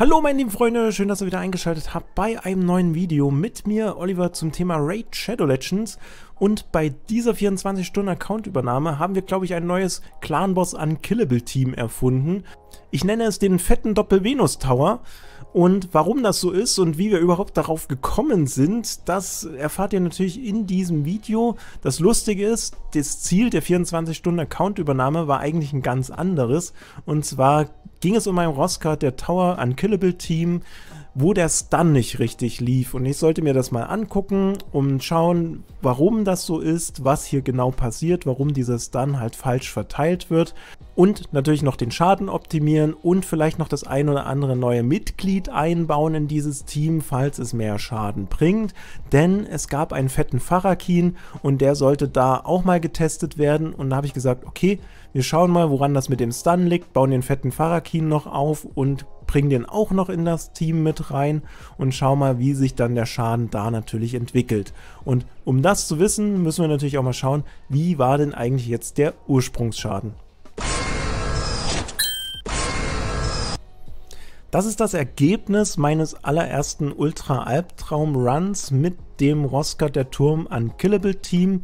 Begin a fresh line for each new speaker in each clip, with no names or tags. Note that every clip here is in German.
Hallo meine lieben Freunde, schön, dass ihr wieder eingeschaltet habt bei einem neuen Video mit mir, Oliver, zum Thema Raid Shadow Legends. Und bei dieser 24-Stunden-Account-Übernahme haben wir, glaube ich, ein neues Clan-Boss-Unkillable-Team erfunden. Ich nenne es den fetten Doppel-Venus-Tower. Und warum das so ist und wie wir überhaupt darauf gekommen sind, das erfahrt ihr natürlich in diesem Video. Das Lustige ist, das Ziel der 24-Stunden-Account-Übernahme war eigentlich ein ganz anderes. Und zwar ging es um einen Roscard der Tower Unkillable Team, wo der Stun nicht richtig lief. Und ich sollte mir das mal angucken und schauen, warum das so ist, was hier genau passiert, warum dieser Stun halt falsch verteilt wird. Und natürlich noch den Schaden optimieren und vielleicht noch das ein oder andere neue Mitglied einbauen in dieses Team, falls es mehr Schaden bringt. Denn es gab einen fetten Farakin und der sollte da auch mal getestet werden. Und da habe ich gesagt, okay, wir schauen mal, woran das mit dem Stun liegt, bauen den fetten Farakin noch auf und bring den auch noch in das Team mit rein und schau mal, wie sich dann der Schaden da natürlich entwickelt. Und um das zu wissen, müssen wir natürlich auch mal schauen, wie war denn eigentlich jetzt der Ursprungsschaden. Das ist das Ergebnis meines allerersten Ultra-Albtraum-Runs mit dem Roskart der Turm an killable Team.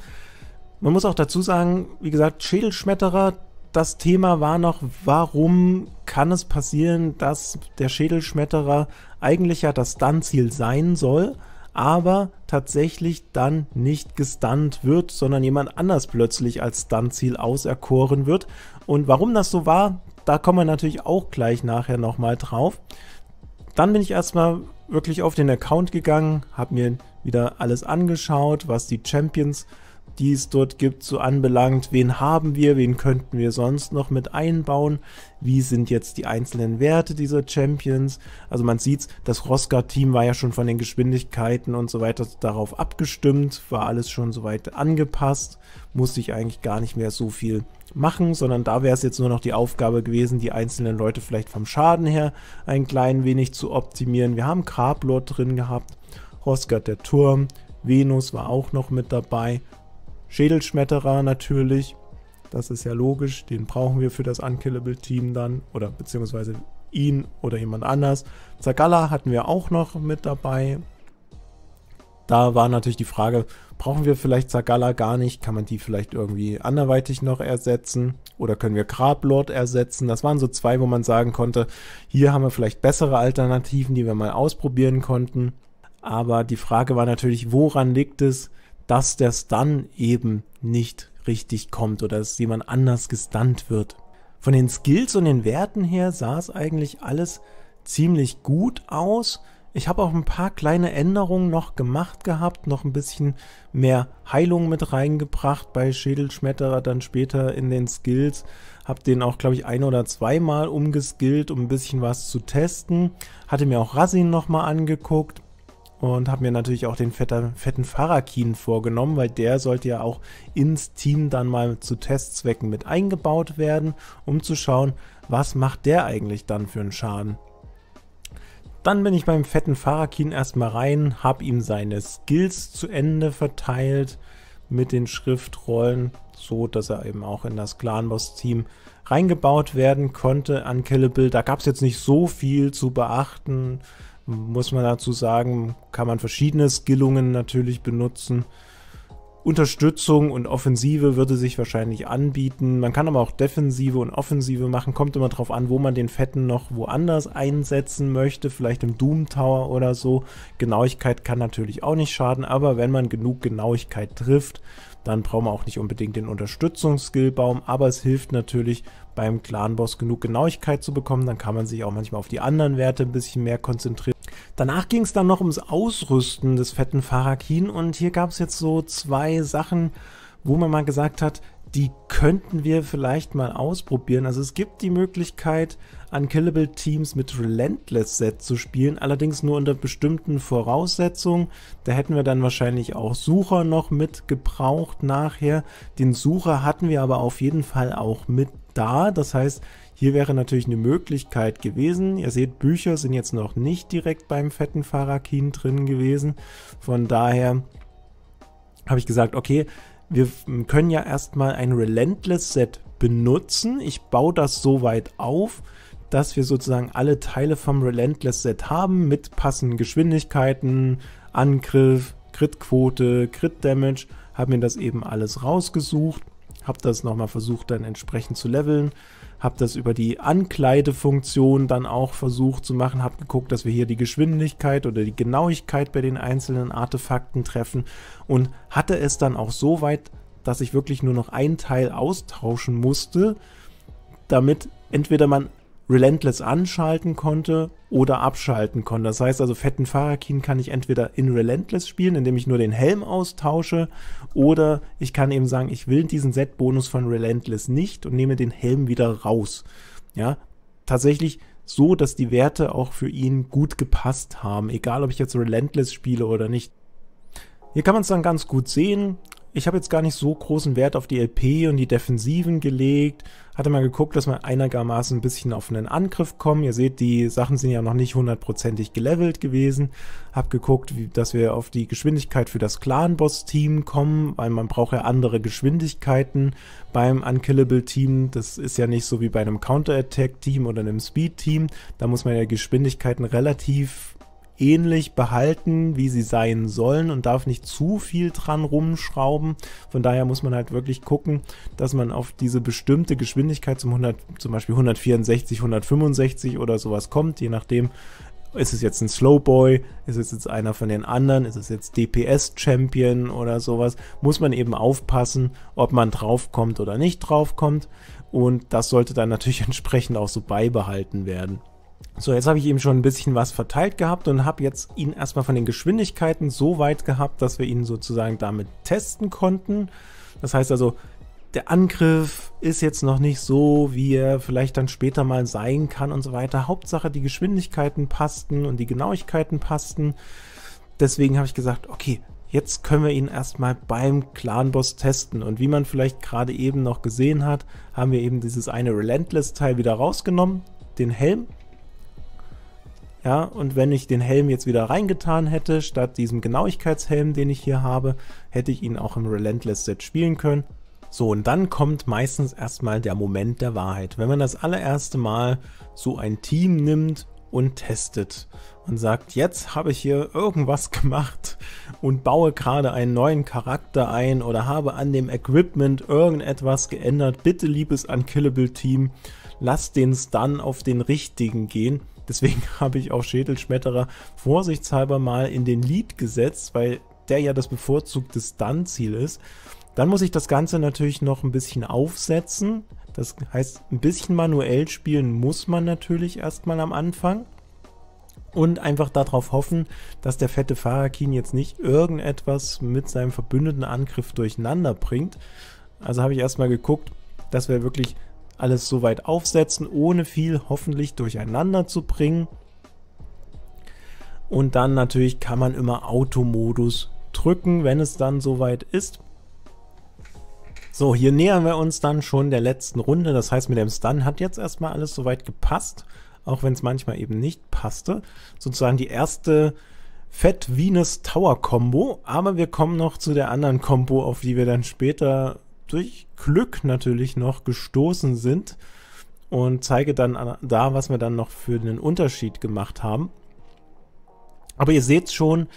Man muss auch dazu sagen, wie gesagt, Schädelschmetterer, das Thema war noch, warum kann es passieren, dass der Schädelschmetterer eigentlich ja das Stun-Ziel sein soll, aber tatsächlich dann nicht gestunt wird, sondern jemand anders plötzlich als Stun-Ziel auserkoren wird. Und warum das so war, da kommen wir natürlich auch gleich nachher nochmal drauf. Dann bin ich erstmal wirklich auf den Account gegangen, habe mir wieder alles angeschaut, was die Champions äh, die es dort gibt, so anbelangt. Wen haben wir, wen könnten wir sonst noch mit einbauen? Wie sind jetzt die einzelnen Werte dieser Champions? Also man sieht, das Rosgar-Team war ja schon von den Geschwindigkeiten und so weiter darauf abgestimmt, war alles schon soweit angepasst, musste ich eigentlich gar nicht mehr so viel machen, sondern da wäre es jetzt nur noch die Aufgabe gewesen, die einzelnen Leute vielleicht vom Schaden her ein klein wenig zu optimieren. Wir haben Carblord drin gehabt, Rosgar der Turm, Venus war auch noch mit dabei Schädelschmetterer natürlich. Das ist ja logisch. Den brauchen wir für das Unkillable-Team dann. Oder beziehungsweise ihn oder jemand anders. Zagala hatten wir auch noch mit dabei. Da war natürlich die Frage, brauchen wir vielleicht Zagala gar nicht? Kann man die vielleicht irgendwie anderweitig noch ersetzen? Oder können wir Grablord ersetzen? Das waren so zwei, wo man sagen konnte, hier haben wir vielleicht bessere Alternativen, die wir mal ausprobieren konnten. Aber die Frage war natürlich, woran liegt es, dass der Stun eben nicht richtig kommt oder dass jemand anders gestunt wird. Von den Skills und den Werten her sah es eigentlich alles ziemlich gut aus. Ich habe auch ein paar kleine Änderungen noch gemacht gehabt, noch ein bisschen mehr Heilung mit reingebracht bei Schädelschmetterer dann später in den Skills. Habe den auch, glaube ich, ein oder zweimal umgeskillt, um ein bisschen was zu testen. Hatte mir auch Rasin nochmal angeguckt und habe mir natürlich auch den fetter, fetten Farakin vorgenommen, weil der sollte ja auch ins Team dann mal zu Testzwecken mit eingebaut werden, um zu schauen, was macht der eigentlich dann für einen Schaden. Dann bin ich beim fetten Farakin erstmal rein, habe ihm seine Skills zu Ende verteilt mit den Schriftrollen, so dass er eben auch in das Clanboss-Team reingebaut werden konnte. an Unkillable, da gab es jetzt nicht so viel zu beachten muss man dazu sagen, kann man verschiedene Skillungen natürlich benutzen. Unterstützung und Offensive würde sich wahrscheinlich anbieten. Man kann aber auch Defensive und Offensive machen. Kommt immer darauf an, wo man den Fetten noch woanders einsetzen möchte. Vielleicht im Doom Tower oder so. Genauigkeit kann natürlich auch nicht schaden, aber wenn man genug Genauigkeit trifft, dann braucht man auch nicht unbedingt den Unterstützungsskillbaum. Aber es hilft natürlich beim Clan Boss genug Genauigkeit zu bekommen. Dann kann man sich auch manchmal auf die anderen Werte ein bisschen mehr konzentrieren. Danach ging es dann noch ums Ausrüsten des fetten Farakin und hier gab es jetzt so zwei Sachen, wo man mal gesagt hat, die könnten wir vielleicht mal ausprobieren. Also es gibt die Möglichkeit, Unkillable Teams mit Relentless Set zu spielen, allerdings nur unter bestimmten Voraussetzungen. Da hätten wir dann wahrscheinlich auch Sucher noch mit gebraucht nachher. Den Sucher hatten wir aber auf jeden Fall auch mit da. Das heißt, hier wäre natürlich eine Möglichkeit gewesen. Ihr seht, Bücher sind jetzt noch nicht direkt beim fetten Farakin drin gewesen. Von daher habe ich gesagt, okay, wir können ja erstmal ein Relentless Set benutzen. Ich baue das so weit auf, dass wir sozusagen alle Teile vom Relentless Set haben mit passenden Geschwindigkeiten, Angriff, Crit-Quote, Crit-Damage. Habe mir das eben alles rausgesucht, habe das nochmal versucht dann entsprechend zu leveln habe das über die Ankleidefunktion dann auch versucht zu machen, habe geguckt, dass wir hier die Geschwindigkeit oder die Genauigkeit bei den einzelnen Artefakten treffen und hatte es dann auch so weit, dass ich wirklich nur noch ein Teil austauschen musste, damit entweder man Relentless anschalten konnte oder abschalten konnte. Das heißt also, fetten Farakin kann ich entweder in Relentless spielen, indem ich nur den Helm austausche, oder ich kann eben sagen, ich will diesen Set-Bonus von Relentless nicht und nehme den Helm wieder raus. Ja, tatsächlich so, dass die Werte auch für ihn gut gepasst haben, egal ob ich jetzt Relentless spiele oder nicht. Hier kann man es dann ganz gut sehen ich habe jetzt gar nicht so großen Wert auf die LP und die Defensiven gelegt. Hatte mal geguckt, dass wir einigermaßen ein bisschen auf einen Angriff kommen. Ihr seht, die Sachen sind ja noch nicht hundertprozentig gelevelt gewesen. Hab geguckt, wie, dass wir auf die Geschwindigkeit für das Clan-Boss-Team kommen, weil man braucht ja andere Geschwindigkeiten beim Unkillable-Team. Das ist ja nicht so wie bei einem Counter-Attack-Team oder einem Speed-Team. Da muss man ja Geschwindigkeiten relativ ähnlich behalten, wie sie sein sollen und darf nicht zu viel dran rumschrauben. Von daher muss man halt wirklich gucken, dass man auf diese bestimmte Geschwindigkeit zum 100, zum Beispiel 164, 165 oder sowas kommt, je nachdem, ist es jetzt ein Slowboy, ist es jetzt einer von den anderen, ist es jetzt DPS-Champion oder sowas, muss man eben aufpassen, ob man draufkommt oder nicht draufkommt. Und das sollte dann natürlich entsprechend auch so beibehalten werden. So, jetzt habe ich eben schon ein bisschen was verteilt gehabt und habe jetzt ihn erstmal von den Geschwindigkeiten so weit gehabt, dass wir ihn sozusagen damit testen konnten. Das heißt also, der Angriff ist jetzt noch nicht so, wie er vielleicht dann später mal sein kann und so weiter. Hauptsache, die Geschwindigkeiten passten und die Genauigkeiten passten. Deswegen habe ich gesagt, okay, jetzt können wir ihn erstmal beim Clan-Boss testen. Und wie man vielleicht gerade eben noch gesehen hat, haben wir eben dieses eine Relentless-Teil wieder rausgenommen, den Helm, ja, und wenn ich den Helm jetzt wieder reingetan hätte, statt diesem Genauigkeitshelm, den ich hier habe, hätte ich ihn auch im Relentless Set spielen können. So, und dann kommt meistens erstmal der Moment der Wahrheit. Wenn man das allererste Mal so ein Team nimmt und testet und sagt, jetzt habe ich hier irgendwas gemacht und baue gerade einen neuen Charakter ein oder habe an dem Equipment irgendetwas geändert. Bitte, liebes Unkillable Team, lasst den Stun auf den richtigen gehen. Deswegen habe ich auch Schädelschmetterer vorsichtshalber mal in den Lead gesetzt, weil der ja das bevorzugte Stun-Ziel ist. Dann muss ich das Ganze natürlich noch ein bisschen aufsetzen. Das heißt, ein bisschen manuell spielen muss man natürlich erstmal am Anfang. Und einfach darauf hoffen, dass der fette Farakin jetzt nicht irgendetwas mit seinem verbündeten Angriff durcheinander bringt. Also habe ich erstmal geguckt, dass wir wirklich alles soweit aufsetzen, ohne viel hoffentlich durcheinander zu bringen. Und dann natürlich kann man immer Automodus drücken, wenn es dann soweit ist. So, hier nähern wir uns dann schon der letzten Runde. Das heißt, mit dem Stun hat jetzt erstmal alles soweit gepasst, auch wenn es manchmal eben nicht passte. Sozusagen die erste Fett Venus Tower kombo aber wir kommen noch zu der anderen Combo, auf die wir dann später durch Glück natürlich noch gestoßen sind und zeige dann da, was wir dann noch für einen Unterschied gemacht haben. Aber ihr seht schon,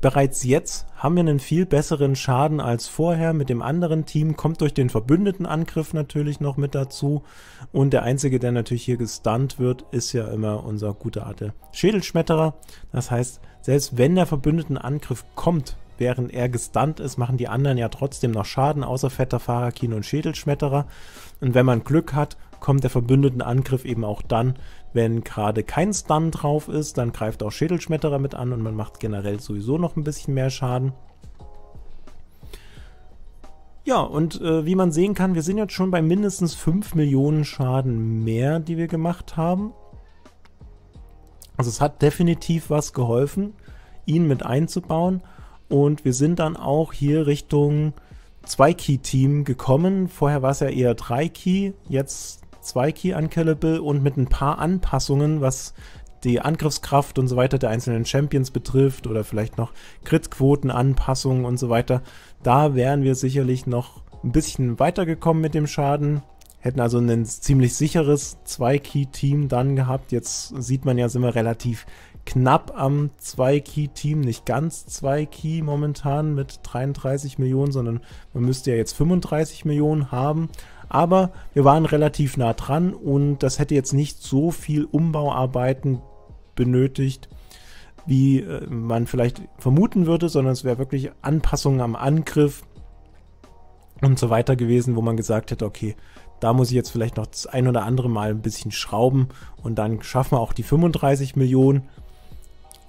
bereits jetzt haben wir einen viel besseren Schaden als vorher mit dem anderen Team. Kommt durch den verbündeten Angriff natürlich noch mit dazu. Und der einzige, der natürlich hier gestunt wird, ist ja immer unser guter alte Schädelschmetterer. Das heißt, selbst wenn der verbündeten Angriff kommt, während er gestunt ist, machen die anderen ja trotzdem noch Schaden, außer fetter Fahrer, Kino und Schädelschmetterer. Und wenn man Glück hat, kommt der verbündeten Angriff eben auch dann, wenn gerade kein Stun drauf ist, dann greift auch Schädelschmetterer mit an und man macht generell sowieso noch ein bisschen mehr Schaden. Ja, und äh, wie man sehen kann, wir sind jetzt schon bei mindestens 5 Millionen Schaden mehr, die wir gemacht haben. Also es hat definitiv was geholfen, ihn mit einzubauen. Und wir sind dann auch hier Richtung 2-Key-Team gekommen. Vorher war es ja eher 3-Key, jetzt 2-Key Unkillable und mit ein paar Anpassungen, was die Angriffskraft und so weiter der einzelnen Champions betrifft oder vielleicht noch Crit-Quoten, Anpassungen und so weiter. Da wären wir sicherlich noch ein bisschen weitergekommen mit dem Schaden. Hätten also ein ziemlich sicheres 2-Key-Team dann gehabt. Jetzt sieht man ja, sind wir relativ knapp am 2-Key-Team, nicht ganz 2-Key momentan mit 33 Millionen, sondern man müsste ja jetzt 35 Millionen haben. Aber wir waren relativ nah dran und das hätte jetzt nicht so viel Umbauarbeiten benötigt, wie äh, man vielleicht vermuten würde, sondern es wäre wirklich Anpassungen am Angriff und so weiter gewesen, wo man gesagt hätte, okay, da muss ich jetzt vielleicht noch das ein oder andere Mal ein bisschen schrauben und dann schaffen wir auch die 35 Millionen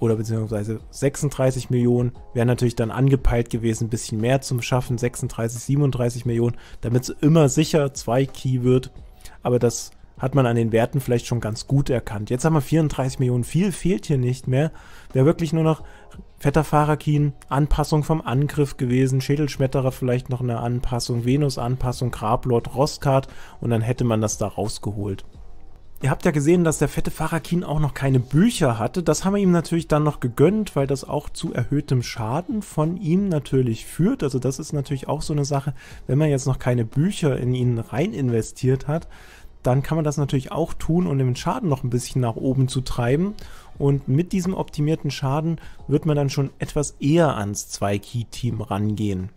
oder beziehungsweise 36 Millionen wären natürlich dann angepeilt gewesen, ein bisschen mehr zum Schaffen, 36, 37 Millionen, damit es immer sicher 2 Key wird. Aber das hat man an den Werten vielleicht schon ganz gut erkannt. Jetzt haben wir 34 Millionen, viel fehlt hier nicht mehr. Wäre wirklich nur noch fetter Fahrakin, Anpassung vom Angriff gewesen, Schädelschmetterer vielleicht noch eine Anpassung, Venus-Anpassung, Grablord, Rostkart und dann hätte man das da rausgeholt. Ihr habt ja gesehen, dass der fette Farakin auch noch keine Bücher hatte. Das haben wir ihm natürlich dann noch gegönnt, weil das auch zu erhöhtem Schaden von ihm natürlich führt. Also das ist natürlich auch so eine Sache, wenn man jetzt noch keine Bücher in ihn rein investiert hat, dann kann man das natürlich auch tun, um den Schaden noch ein bisschen nach oben zu treiben. Und mit diesem optimierten Schaden wird man dann schon etwas eher ans 2-Key-Team rangehen.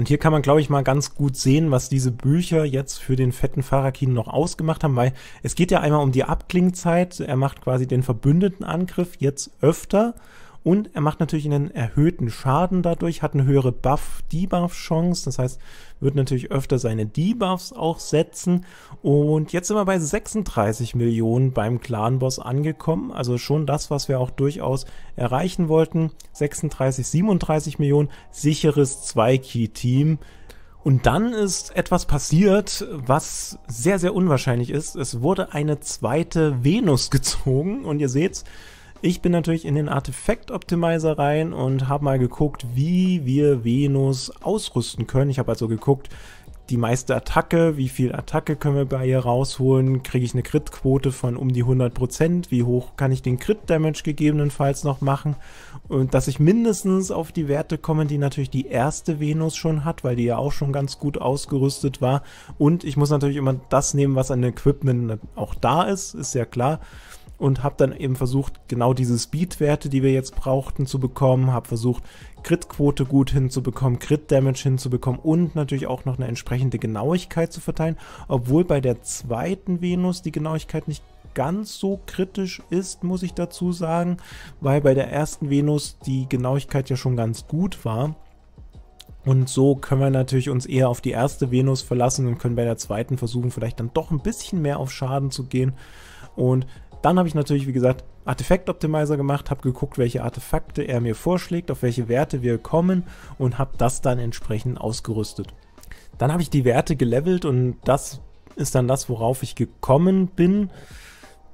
Und hier kann man, glaube ich, mal ganz gut sehen, was diese Bücher jetzt für den fetten Farakin noch ausgemacht haben, weil es geht ja einmal um die Abklingzeit. Er macht quasi den Verbündetenangriff jetzt öfter. Und er macht natürlich einen erhöhten Schaden dadurch, hat eine höhere Buff-Debuff-Chance. Das heißt, wird natürlich öfter seine Debuffs auch setzen. Und jetzt sind wir bei 36 Millionen beim Clan-Boss angekommen. Also schon das, was wir auch durchaus erreichen wollten. 36, 37 Millionen, sicheres 2-Key-Team. Und dann ist etwas passiert, was sehr, sehr unwahrscheinlich ist. Es wurde eine zweite Venus gezogen und ihr seht's, ich bin natürlich in den Artefakt-Optimizer rein und habe mal geguckt, wie wir Venus ausrüsten können. Ich habe also geguckt, die meiste Attacke, wie viel Attacke können wir bei ihr rausholen, kriege ich eine Crit-Quote von um die 100%, wie hoch kann ich den Crit-Damage gegebenenfalls noch machen und dass ich mindestens auf die Werte komme, die natürlich die erste Venus schon hat, weil die ja auch schon ganz gut ausgerüstet war und ich muss natürlich immer das nehmen, was an Equipment auch da ist, ist ja klar und habe dann eben versucht, genau diese Speed-Werte, die wir jetzt brauchten, zu bekommen, habe versucht, Crit-Quote gut hinzubekommen, Crit-Damage hinzubekommen und natürlich auch noch eine entsprechende Genauigkeit zu verteilen, obwohl bei der zweiten Venus die Genauigkeit nicht ganz so kritisch ist, muss ich dazu sagen, weil bei der ersten Venus die Genauigkeit ja schon ganz gut war. Und so können wir natürlich uns eher auf die erste Venus verlassen und können bei der zweiten versuchen, vielleicht dann doch ein bisschen mehr auf Schaden zu gehen. Und dann habe ich natürlich, wie gesagt, Artefakt-Optimizer gemacht, habe geguckt, welche Artefakte er mir vorschlägt, auf welche Werte wir kommen und habe das dann entsprechend ausgerüstet. Dann habe ich die Werte gelevelt und das ist dann das, worauf ich gekommen bin.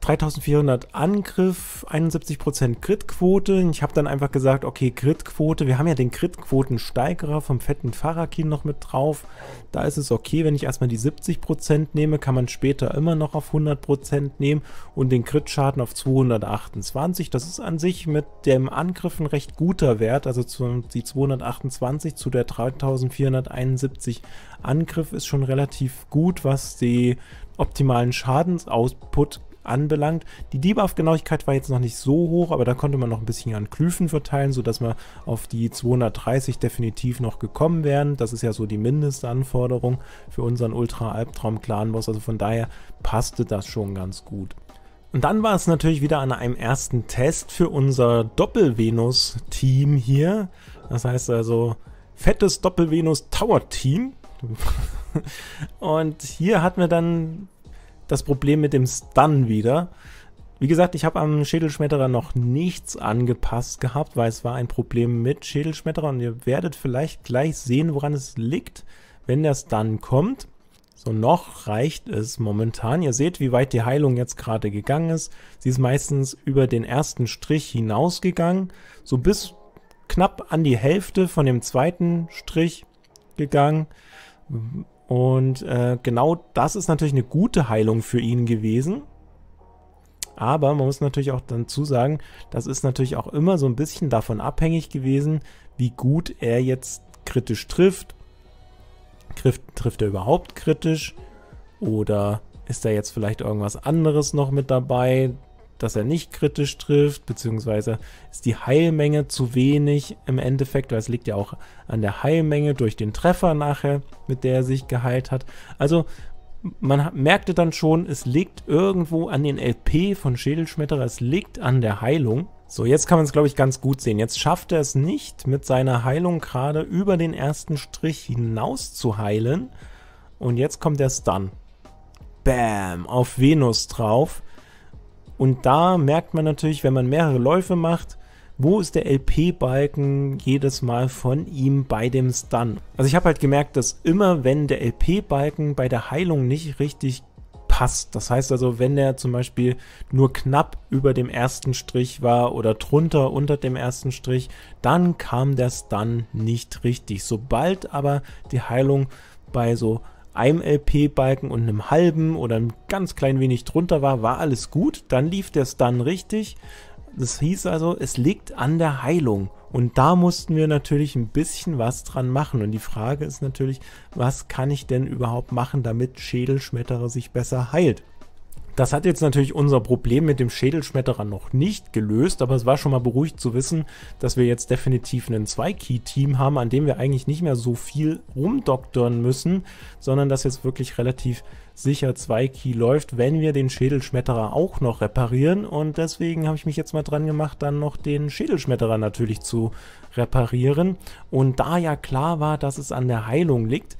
3400 Angriff, 71% Crit-Quote. Ich habe dann einfach gesagt, okay, Crit-Quote, wir haben ja den Crit-Quotensteigerer vom fetten Farakin noch mit drauf. Da ist es okay, wenn ich erstmal die 70% nehme, kann man später immer noch auf 100% nehmen und den Crit-Schaden auf 228. Das ist an sich mit dem Angriff ein recht guter Wert, also zu, die 228 zu der 3471 Angriff ist schon relativ gut, was die optimalen Schadensoutput anbelangt. Die Debuff-Genauigkeit war jetzt noch nicht so hoch, aber da konnte man noch ein bisschen an Klüfen verteilen, sodass wir auf die 230 definitiv noch gekommen wären. Das ist ja so die Mindestanforderung für unseren Ultra-Albtraum-Clan-Boss, also von daher passte das schon ganz gut. Und dann war es natürlich wieder an einem ersten Test für unser Doppel-Venus-Team hier. Das heißt also, fettes Doppel-Venus-Tower-Team. Und hier hatten wir dann das Problem mit dem Stun wieder. Wie gesagt, ich habe am Schädelschmetterer noch nichts angepasst gehabt, weil es war ein Problem mit Schädelschmetterer und ihr werdet vielleicht gleich sehen, woran es liegt, wenn der Stun kommt. So noch reicht es momentan. Ihr seht, wie weit die Heilung jetzt gerade gegangen ist. Sie ist meistens über den ersten Strich hinausgegangen, so bis knapp an die Hälfte von dem zweiten Strich gegangen und äh, genau das ist natürlich eine gute Heilung für ihn gewesen. Aber man muss natürlich auch dazu sagen, das ist natürlich auch immer so ein bisschen davon abhängig gewesen, wie gut er jetzt kritisch trifft. Trifft, trifft er überhaupt kritisch? Oder ist da jetzt vielleicht irgendwas anderes noch mit dabei, dass er nicht kritisch trifft, beziehungsweise ist die Heilmenge zu wenig im Endeffekt, weil es liegt ja auch an der Heilmenge durch den Treffer nachher, mit der er sich geheilt hat. Also man merkte dann schon, es liegt irgendwo an den LP von Schädelschmetterer, es liegt an der Heilung. So, jetzt kann man es, glaube ich, ganz gut sehen. Jetzt schafft er es nicht, mit seiner Heilung gerade über den ersten Strich hinaus zu heilen. Und jetzt kommt der Stun. Bam, auf Venus drauf. Und da merkt man natürlich, wenn man mehrere Läufe macht, wo ist der LP-Balken jedes Mal von ihm bei dem Stun. Also ich habe halt gemerkt, dass immer wenn der LP-Balken bei der Heilung nicht richtig passt, das heißt also, wenn er zum Beispiel nur knapp über dem ersten Strich war oder drunter unter dem ersten Strich, dann kam der Stun nicht richtig. Sobald aber die Heilung bei so einem LP-Balken und einem halben oder ein ganz klein wenig drunter war, war alles gut. Dann lief der Stun richtig. Das hieß also, es liegt an der Heilung. Und da mussten wir natürlich ein bisschen was dran machen. Und die Frage ist natürlich, was kann ich denn überhaupt machen, damit Schädelschmetterer sich besser heilt? Das hat jetzt natürlich unser Problem mit dem Schädelschmetterer noch nicht gelöst, aber es war schon mal beruhigt zu wissen, dass wir jetzt definitiv ein 2-Key-Team haben, an dem wir eigentlich nicht mehr so viel rumdoktern müssen, sondern dass jetzt wirklich relativ sicher 2-Key läuft, wenn wir den Schädelschmetterer auch noch reparieren. Und deswegen habe ich mich jetzt mal dran gemacht, dann noch den Schädelschmetterer natürlich zu reparieren. Und da ja klar war, dass es an der Heilung liegt,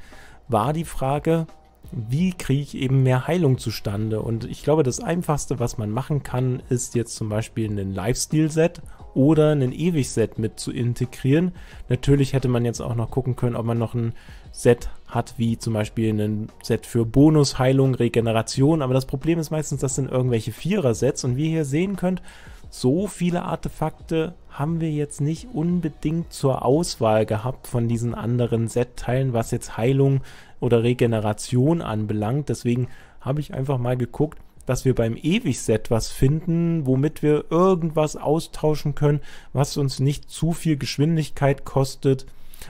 war die Frage, wie kriege ich eben mehr Heilung zustande? Und ich glaube, das Einfachste, was man machen kann, ist jetzt zum Beispiel einen Lifestyle-Set oder einen Ewig-Set mit zu integrieren. Natürlich hätte man jetzt auch noch gucken können, ob man noch ein Set hat, wie zum Beispiel ein Set für Bonusheilung, Regeneration. Aber das Problem ist meistens, das sind irgendwelche Vierer-Sets. Und wie ihr hier sehen könnt, so viele Artefakte haben wir jetzt nicht unbedingt zur Auswahl gehabt von diesen anderen Set-Teilen, was jetzt Heilung, oder Regeneration anbelangt. Deswegen habe ich einfach mal geguckt, dass wir beim Ewigset was finden, womit wir irgendwas austauschen können, was uns nicht zu viel Geschwindigkeit kostet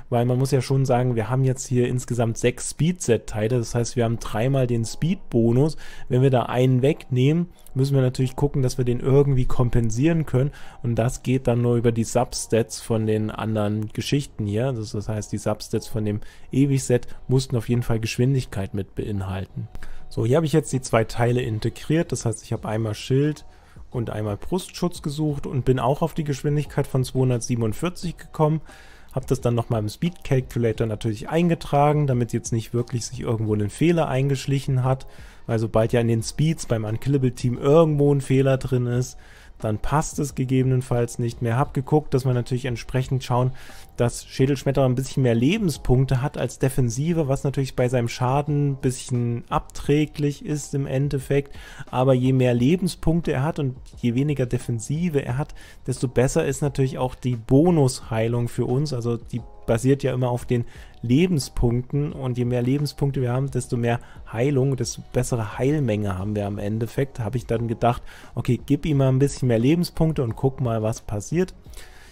weil man muss ja schon sagen, wir haben jetzt hier insgesamt sechs Speed-Set-Teile, das heißt, wir haben dreimal den Speed-Bonus. Wenn wir da einen wegnehmen, müssen wir natürlich gucken, dass wir den irgendwie kompensieren können und das geht dann nur über die Substats von den anderen Geschichten hier. das heißt, die Substats von dem Ewig-Set mussten auf jeden Fall Geschwindigkeit mit beinhalten. So, hier habe ich jetzt die zwei Teile integriert, das heißt, ich habe einmal Schild, und einmal Brustschutz gesucht und bin auch auf die Geschwindigkeit von 247 gekommen habe das dann nochmal im Speed Calculator natürlich eingetragen, damit jetzt nicht wirklich sich irgendwo ein Fehler eingeschlichen hat, weil sobald ja in den Speeds beim Unkillable Team irgendwo ein Fehler drin ist, dann passt es gegebenenfalls nicht mehr. Hab geguckt, dass wir natürlich entsprechend schauen, dass Schädelschmetterer ein bisschen mehr Lebenspunkte hat als Defensive, was natürlich bei seinem Schaden ein bisschen abträglich ist im Endeffekt. Aber je mehr Lebenspunkte er hat und je weniger Defensive er hat, desto besser ist natürlich auch die Bonusheilung für uns. Also die basiert ja immer auf den Lebenspunkten und je mehr Lebenspunkte wir haben, desto mehr Heilung, desto bessere Heilmenge haben wir am Endeffekt. Habe ich dann gedacht, okay, gib ihm mal ein bisschen mehr Lebenspunkte und guck mal, was passiert.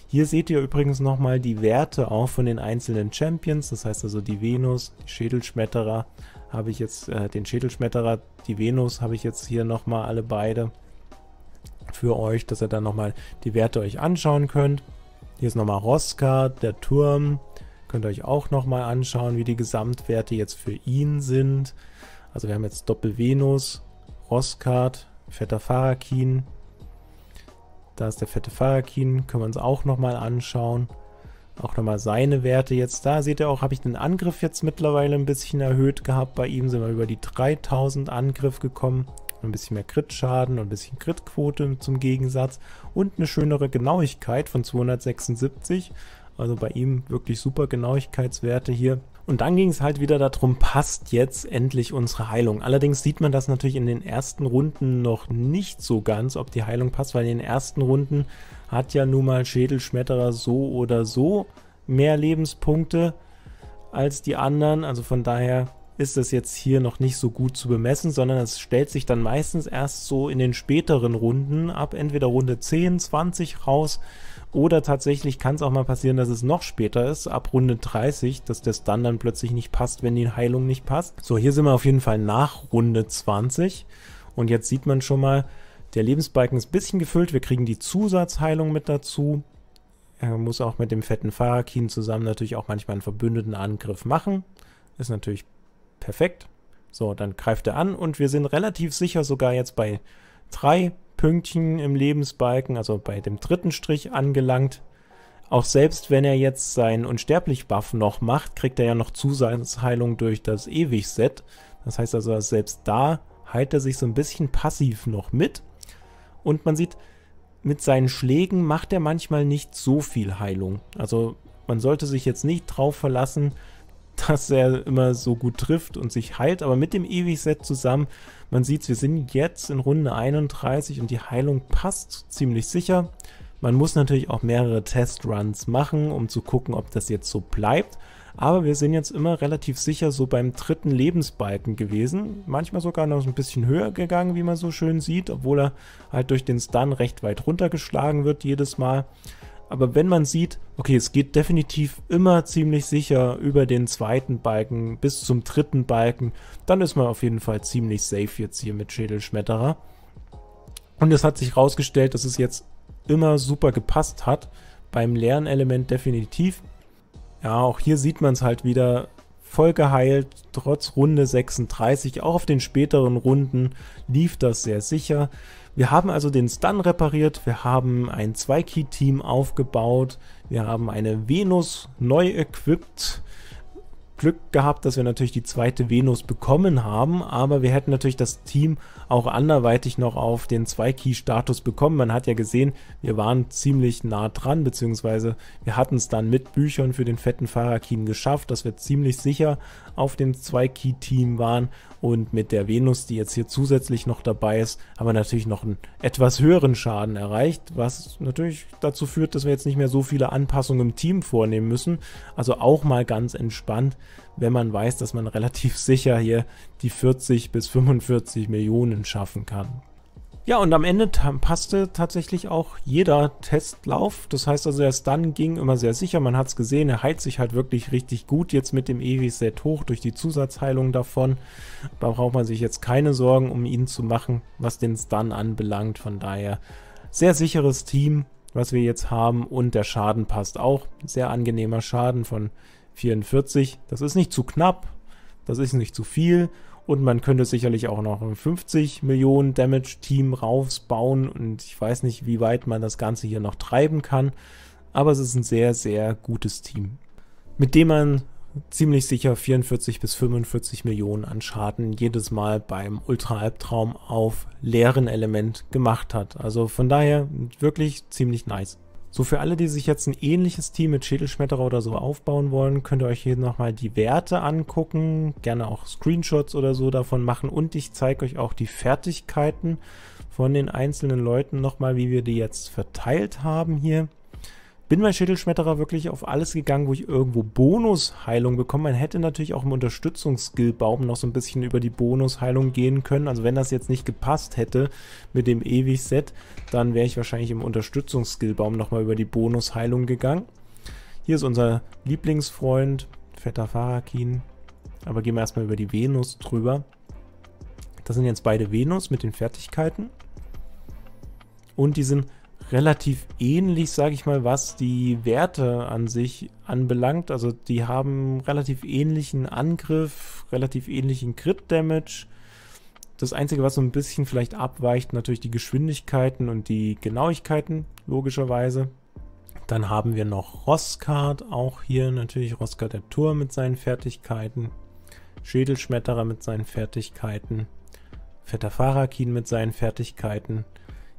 Hier seht ihr übrigens nochmal die Werte auch von den einzelnen Champions, das heißt also die Venus, die Schädelschmetterer habe ich jetzt, äh, den Schädelschmetterer, die Venus habe ich jetzt hier nochmal alle beide für euch, dass ihr dann nochmal die Werte euch anschauen könnt. Hier ist nochmal Roska, der Turm, Könnt ihr euch auch nochmal anschauen, wie die Gesamtwerte jetzt für ihn sind. Also wir haben jetzt Doppel-Venus, Roskart, fetter Farakin. Da ist der fette Farakin, können wir uns auch nochmal anschauen. Auch nochmal seine Werte jetzt. Da seht ihr auch, habe ich den Angriff jetzt mittlerweile ein bisschen erhöht gehabt. Bei ihm sind wir über die 3000 Angriff gekommen. Ein bisschen mehr Crit-Schaden und ein bisschen Crit-Quote zum Gegensatz. Und eine schönere Genauigkeit von 276 also bei ihm wirklich super Genauigkeitswerte hier. Und dann ging es halt wieder darum, passt jetzt endlich unsere Heilung. Allerdings sieht man das natürlich in den ersten Runden noch nicht so ganz, ob die Heilung passt, weil in den ersten Runden hat ja nun mal Schädelschmetterer so oder so mehr Lebenspunkte als die anderen. Also von daher ist das jetzt hier noch nicht so gut zu bemessen, sondern es stellt sich dann meistens erst so in den späteren Runden ab, entweder Runde 10, 20 raus, oder tatsächlich kann es auch mal passieren, dass es noch später ist, ab Runde 30, dass der Stun dann plötzlich nicht passt, wenn die Heilung nicht passt. So, hier sind wir auf jeden Fall nach Runde 20. Und jetzt sieht man schon mal, der Lebensbalken ist ein bisschen gefüllt. Wir kriegen die Zusatzheilung mit dazu. Er muss auch mit dem fetten Farakin zusammen natürlich auch manchmal einen verbündeten Angriff machen. Ist natürlich perfekt. So, dann greift er an und wir sind relativ sicher sogar jetzt bei 3 Pünktchen im Lebensbalken, also bei dem dritten Strich angelangt. Auch selbst wenn er jetzt seinen Unsterblich-Buff noch macht, kriegt er ja noch Zusatzheilung durch das Ewig-Set. Das heißt also, selbst da heilt er sich so ein bisschen passiv noch mit. Und man sieht, mit seinen Schlägen macht er manchmal nicht so viel Heilung. Also man sollte sich jetzt nicht drauf verlassen, dass er immer so gut trifft und sich heilt. Aber mit dem Ewig-Set zusammen, man sieht, wir sind jetzt in Runde 31 und die Heilung passt ziemlich sicher. Man muss natürlich auch mehrere Testruns machen, um zu gucken, ob das jetzt so bleibt. Aber wir sind jetzt immer relativ sicher so beim dritten Lebensbalken gewesen. Manchmal sogar noch ein bisschen höher gegangen, wie man so schön sieht, obwohl er halt durch den Stun recht weit runtergeschlagen wird jedes Mal. Aber wenn man sieht, okay, es geht definitiv immer ziemlich sicher über den zweiten Balken bis zum dritten Balken, dann ist man auf jeden Fall ziemlich safe jetzt hier mit Schädelschmetterer. Und es hat sich herausgestellt, dass es jetzt immer super gepasst hat. Beim Lernelement definitiv. Ja, auch hier sieht man es halt wieder, voll geheilt, trotz Runde 36. Auch auf den späteren Runden lief das sehr sicher. Wir haben also den Stun repariert, wir haben ein zwei key team aufgebaut, wir haben eine Venus neu equipped Glück gehabt, dass wir natürlich die zweite Venus bekommen haben, aber wir hätten natürlich das Team auch anderweitig noch auf den 2-Key-Status bekommen. Man hat ja gesehen, wir waren ziemlich nah dran, beziehungsweise wir hatten es dann mit Büchern für den fetten Fahrerkin geschafft. Das wird ziemlich sicher auf dem 2-Key-Team waren. Und mit der Venus, die jetzt hier zusätzlich noch dabei ist, haben wir natürlich noch einen etwas höheren Schaden erreicht, was natürlich dazu führt, dass wir jetzt nicht mehr so viele Anpassungen im Team vornehmen müssen. Also auch mal ganz entspannt, wenn man weiß, dass man relativ sicher hier die 40 bis 45 Millionen schaffen kann. Ja, und am Ende passte tatsächlich auch jeder Testlauf. Das heißt also, der Stun ging immer sehr sicher. Man hat es gesehen, er heilt sich halt wirklich richtig gut jetzt mit dem Ewi-Set hoch durch die Zusatzheilung davon. Da braucht man sich jetzt keine Sorgen, um ihn zu machen, was den Stun anbelangt. Von daher sehr sicheres Team, was wir jetzt haben. Und der Schaden passt auch. Sehr angenehmer Schaden von 44. Das ist nicht zu knapp, das ist nicht zu viel und man könnte sicherlich auch noch ein 50 Millionen Damage Team rausbauen. Und ich weiß nicht, wie weit man das Ganze hier noch treiben kann. Aber es ist ein sehr, sehr gutes Team, mit dem man ziemlich sicher 44 bis 45 Millionen an Schaden jedes Mal beim Ultra-Albtraum auf leeren Element gemacht hat. Also von daher wirklich ziemlich nice. So, für alle, die sich jetzt ein ähnliches Team mit Schädelschmetterer oder so aufbauen wollen, könnt ihr euch hier nochmal die Werte angucken, gerne auch Screenshots oder so davon machen und ich zeige euch auch die Fertigkeiten von den einzelnen Leuten nochmal, wie wir die jetzt verteilt haben hier bin bei Schädelschmetterer wirklich auf alles gegangen, wo ich irgendwo Bonusheilung bekomme. Man hätte natürlich auch im Unterstützungsskillbaum noch so ein bisschen über die Bonusheilung gehen können. Also wenn das jetzt nicht gepasst hätte mit dem Ewig-Set, dann wäre ich wahrscheinlich im Unterstützungsskillbaum nochmal über die Bonusheilung gegangen. Hier ist unser Lieblingsfreund, fetter Farakin. Aber gehen wir erstmal über die Venus drüber. Das sind jetzt beide Venus mit den Fertigkeiten. Und die sind relativ ähnlich, sage ich mal, was die Werte an sich anbelangt. Also die haben relativ ähnlichen Angriff, relativ ähnlichen Crit-Damage. Das Einzige, was so ein bisschen vielleicht abweicht, natürlich die Geschwindigkeiten und die Genauigkeiten, logischerweise. Dann haben wir noch Roskard, auch hier natürlich Roskard der Tour mit seinen Fertigkeiten. Schädelschmetterer mit seinen Fertigkeiten. Fetter Farakin mit seinen Fertigkeiten.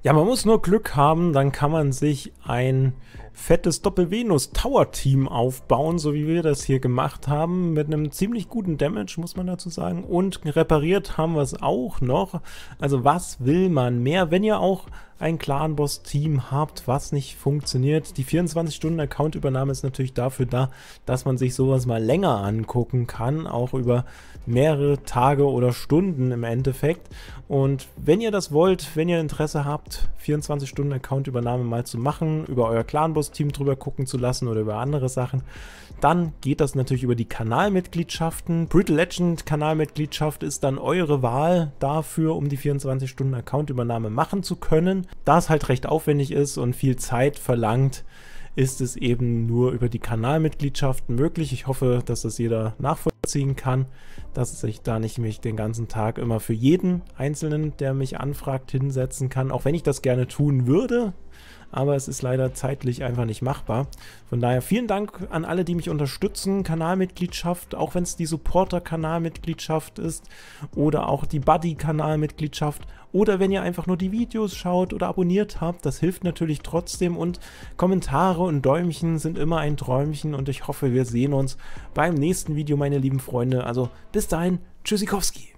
Ja, man muss nur Glück haben, dann kann man sich ein fettes Doppel-Venus-Tower-Team aufbauen, so wie wir das hier gemacht haben, mit einem ziemlich guten Damage, muss man dazu sagen. Und repariert haben wir es auch noch. Also was will man mehr? Wenn ihr auch ein Clan-Boss-Team habt, was nicht funktioniert. Die 24-Stunden-Account-Übernahme ist natürlich dafür da, dass man sich sowas mal länger angucken kann, auch über mehrere Tage oder Stunden im Endeffekt. Und wenn ihr das wollt, wenn ihr Interesse habt, 24-Stunden-Account-Übernahme mal zu machen, über euer Clan-Boss Haus-Team drüber gucken zu lassen oder über andere Sachen. Dann geht das natürlich über die Kanalmitgliedschaften. Brittle Legend Kanalmitgliedschaft ist dann eure Wahl dafür, um die 24 Stunden Accountübernahme machen zu können. Da es halt recht aufwendig ist und viel Zeit verlangt, ist es eben nur über die Kanalmitgliedschaften möglich. Ich hoffe, dass das jeder nachvollziehen kann, dass ich da nicht mich den ganzen Tag immer für jeden Einzelnen, der mich anfragt, hinsetzen kann. Auch wenn ich das gerne tun würde, aber es ist leider zeitlich einfach nicht machbar. Von daher vielen Dank an alle, die mich unterstützen, Kanalmitgliedschaft, auch wenn es die Supporter-Kanalmitgliedschaft ist oder auch die Buddy-Kanalmitgliedschaft oder wenn ihr einfach nur die Videos schaut oder abonniert habt, das hilft natürlich trotzdem und Kommentare und Däumchen sind immer ein Träumchen und ich hoffe, wir sehen uns beim nächsten Video, meine lieben Freunde. Also bis dahin, Tschüssikowski.